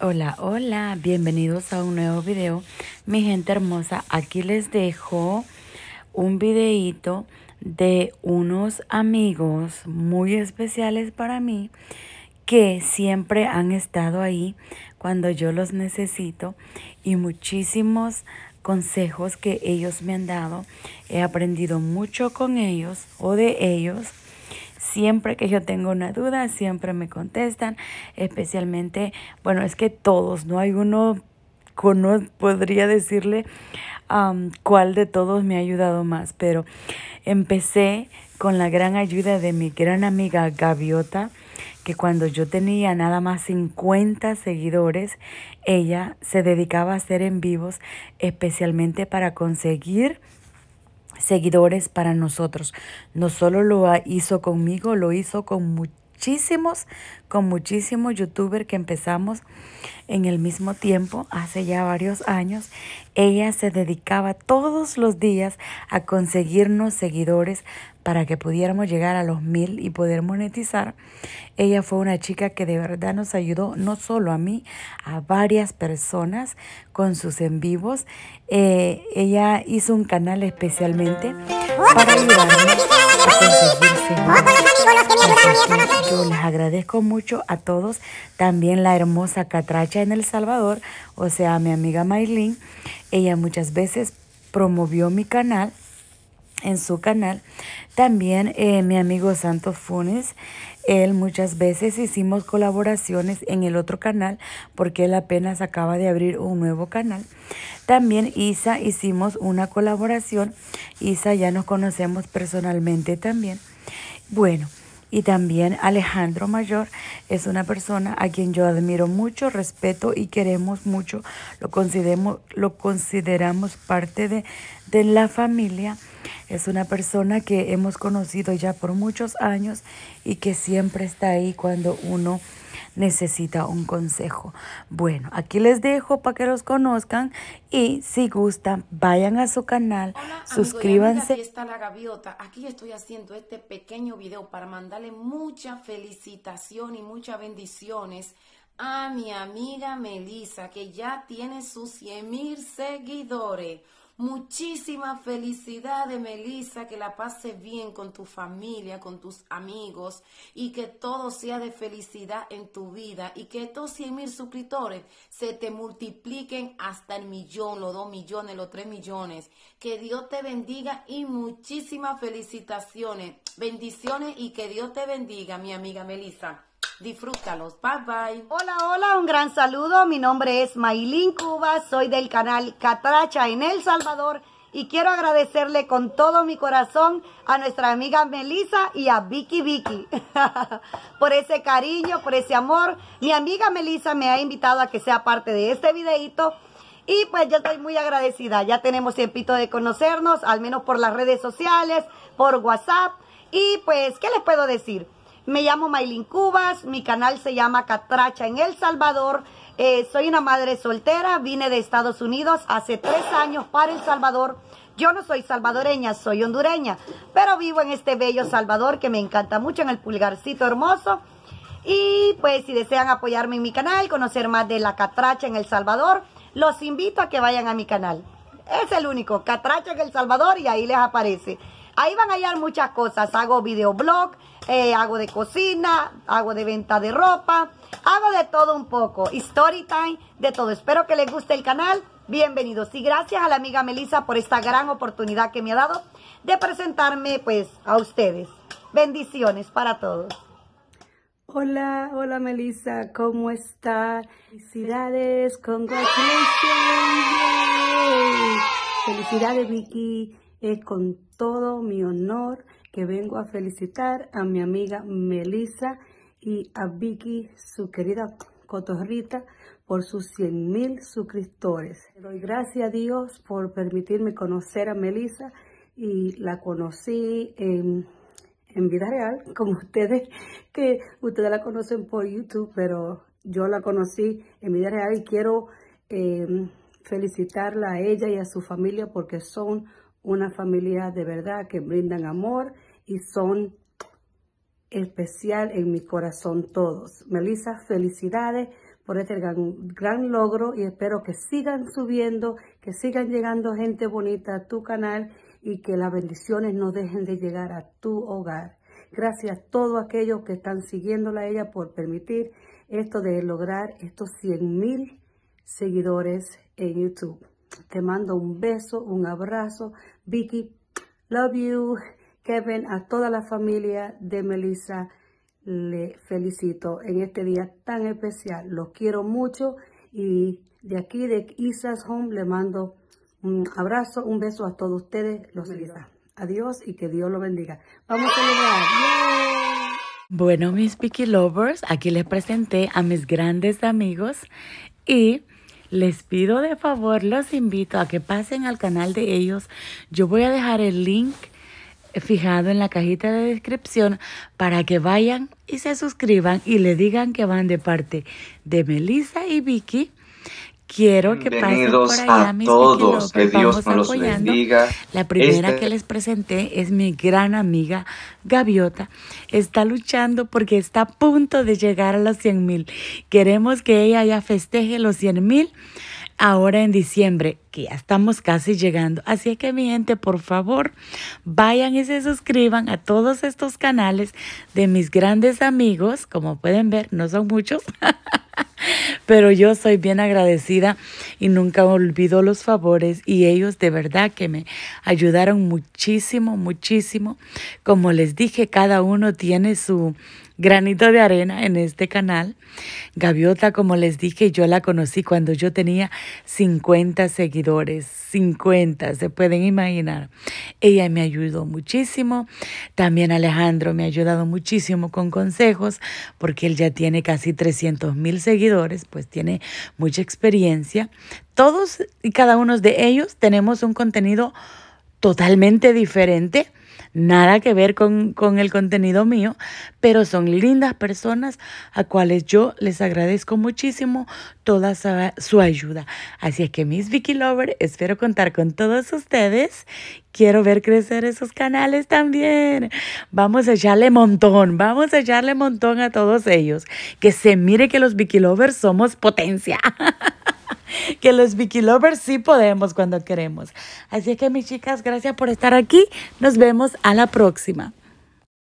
Hola, hola, bienvenidos a un nuevo video. Mi gente hermosa, aquí les dejo un videito de unos amigos muy especiales para mí que siempre han estado ahí cuando yo los necesito y muchísimos consejos que ellos me han dado. He aprendido mucho con ellos o de ellos Siempre que yo tengo una duda, siempre me contestan, especialmente, bueno, es que todos, no hay uno no podría decirle cuál de todos me ha ayudado más, pero empecé con la gran ayuda de mi gran amiga Gaviota, que cuando yo tenía nada más 50 seguidores, ella se dedicaba a hacer en vivos especialmente para conseguir seguidores para nosotros. No solo lo hizo conmigo, lo hizo con muchísimos, con muchísimos youtubers que empezamos en el mismo tiempo, hace ya varios años. Ella se dedicaba todos los días a conseguirnos seguidores para que pudiéramos llegar a los mil y poder monetizar. Ella fue una chica que de verdad nos ayudó, no solo a mí, a varias personas con sus en vivos. Eh, ella hizo un canal especialmente para yo les agradezco mucho a todos, también la hermosa Catracha en El Salvador, o sea, mi amiga Maylin, ella muchas veces promovió mi canal en su canal. También eh, mi amigo Santos Funes, él muchas veces hicimos colaboraciones en el otro canal porque él apenas acaba de abrir un nuevo canal. También Isa hicimos una colaboración. Isa ya nos conocemos personalmente también. Bueno. Y también Alejandro Mayor es una persona a quien yo admiro mucho, respeto y queremos mucho. Lo, consideramos, lo consideramos parte de la familia. Es una persona que hemos conocido ya por muchos años y que siempre está ahí cuando uno necesita un consejo. Bueno, aquí les dejo para que los conozcan y si gustan, vayan a su canal, suscríbanse. aquí la gaviota. Aquí estoy haciendo este pequeño video para mandarle mucha felicitación y muchas bendiciones a mi amiga Melissa, que ya tiene sus 100 mil seguidores. Muchísimas felicidades, Melisa, que la pase bien con tu familia, con tus amigos y que todo sea de felicidad en tu vida y que estos 100 mil suscriptores se te multipliquen hasta el millón, los 2 millones, los 3 millones. Que Dios te bendiga y muchísimas felicitaciones, bendiciones y que Dios te bendiga, mi amiga Melisa. Disfrútalos. Bye bye. Hola, hola, un gran saludo. Mi nombre es Maylin Cuba, soy del canal Catracha en El Salvador y quiero agradecerle con todo mi corazón a nuestra amiga Melissa y a Vicky Vicky por ese cariño, por ese amor. Mi amiga Melissa me ha invitado a que sea parte de este videito y pues yo estoy muy agradecida. Ya tenemos tiempito de conocernos, al menos por las redes sociales, por WhatsApp. Y pues, ¿qué les puedo decir? Me llamo Maylin Cubas, mi canal se llama Catracha en El Salvador. Eh, soy una madre soltera, vine de Estados Unidos hace tres años para El Salvador. Yo no soy salvadoreña, soy hondureña, pero vivo en este bello Salvador que me encanta mucho, en el pulgarcito hermoso. Y pues si desean apoyarme en mi canal, conocer más de la catracha en El Salvador, los invito a que vayan a mi canal. Es el único, catracha en El Salvador y ahí les aparece. Ahí van a hallar muchas cosas. Hago videoblog, eh, hago de cocina, hago de venta de ropa, hago de todo un poco. Story de todo. Espero que les guste el canal. Bienvenidos y gracias a la amiga Melissa por esta gran oportunidad que me ha dado de presentarme pues a ustedes. Bendiciones para todos. Hola, hola Melissa, ¿cómo está? Felicidades, congratulations. Felicidades, Vicky es con todo mi honor que vengo a felicitar a mi amiga Melissa y a Vicky, su querida cotorrita, por sus 100 mil suscriptores. Le doy gracias a Dios por permitirme conocer a Melissa y la conocí en, vida real, como ustedes, que ustedes la conocen por YouTube, pero yo la conocí en vida real y quiero eh, felicitarla a ella y a su familia porque son una familia de verdad que brindan amor y son especial en mi corazón todos. Melissa, felicidades por este gran, gran, logro y espero que sigan subiendo, que sigan llegando gente bonita a tu canal y que las bendiciones no dejen de llegar a tu hogar. Gracias a todos aquellos que están siguiéndola a ella por permitir esto de lograr estos 100 mil seguidores en YouTube. Te mando un beso, un abrazo. Vicky, love you. Kevin, a toda la familia de Melissa, le felicito en este día tan especial. Los quiero mucho y de aquí de Isas Home le mando un abrazo, un beso a todos ustedes, los Melissa. Adiós y que Dios los bendiga. Vamos a celebrar. Bueno, mis Vicky Lovers, aquí les presenté a mis grandes amigos y les pido de favor, los invito a que pasen al canal de ellos. Yo voy a dejar el link fijado en la cajita de descripción para que vayan y se suscriban y le digan que van de parte de Melissa y Vicky Quiero que Bienvenidos pasen por allá, a mis todos, que, Dios nos los bendiga. La primera este que les presenté es mi gran amiga Gaviota. Está luchando porque está a punto de llegar a los 100 mil. Queremos que ella ya festeje los 100 mil ahora en diciembre, que ya estamos casi llegando. Así que mi gente, por favor, vayan y se suscriban a todos estos canales de mis grandes amigos. Como pueden ver, no son muchos. Pero yo soy bien agradecida y nunca olvido los favores y ellos de verdad que me ayudaron muchísimo, muchísimo. Como les dije, cada uno tiene su granito de arena en este canal. Gaviota, como les dije, yo la conocí cuando yo tenía 50 seguidores, 50, se pueden imaginar. Ella me ayudó muchísimo, también Alejandro me ha ayudado muchísimo con consejos, porque él ya tiene casi 300 mil seguidores, pues tiene mucha experiencia. Todos y cada uno de ellos tenemos un contenido totalmente diferente nada que ver con, el contenido mío, pero son lindas personas a cuales yo les agradezco muchísimo toda su, ayuda. Así es que mis Vicky Lover, espero contar con todos ustedes. Quiero ver crecer esos canales también. Vamos a echarle montón, vamos a echarle montón a todos ellos. Que se mire que los Vicky Lovers somos potencia. que los Vicky Lovers sí podemos cuando queremos. Así que mis chicas, gracias por estar aquí. Nos vemos a la próxima.